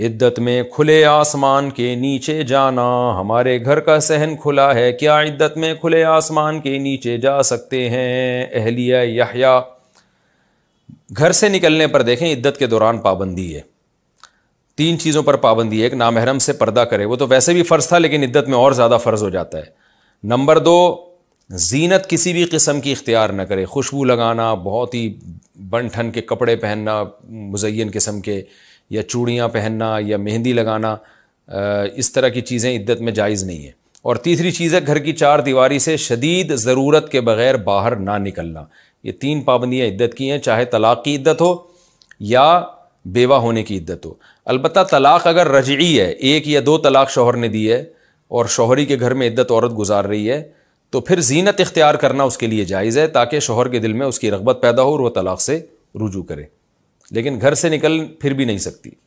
इद्दत में खुले आसमान के नीचे जाना हमारे घर का सहन खुला है क्या इद्दत में खुले आसमान के नीचे जा सकते हैं अहलिया यहया घर से निकलने पर देखें इद्दत के दौरान पाबंदी है तीन चीज़ों पर पाबंदी है एक नामहरम से पर्दा करे वो तो वैसे भी फ़र्ज़ था लेकिन इद्दत में और ज़्यादा फ़र्ज़ हो जाता है नंबर दो जीनत किसी भी किस्म की इख्तियार न करे खुशबू लगाना बहुत ही बन ठन के कपड़े पहनना मुजैन किस्म के या चूड़ियाँ पहनना या मेहंदी लगाना इस तरह की चीज़ें इद्दत में जायज़ नहीं है और तीसरी चीज़ है घर की चार दीवारी से शदीद ज़रूरत के बग़ैर बाहर ना निकलना ये तीन पाबंदियाँ इद्दत की हैं चाहे तलाक़ की इद्दत हो या बेवा होने की इद्दत हो अलबत् तलाक़ अगर रजई है एक या दो तलाक़ शोहर ने दी है और शोहरी के घर में इद्दत औरत गुजार रही है तो फिर जीनत इख्तियार करना उसके लिए जायज़ है ताकि शोहर के दिल में उसकी रगबत पैदा हो और वह तलाक़ से रुजू करे लेकिन घर से निकल फिर भी नहीं सकती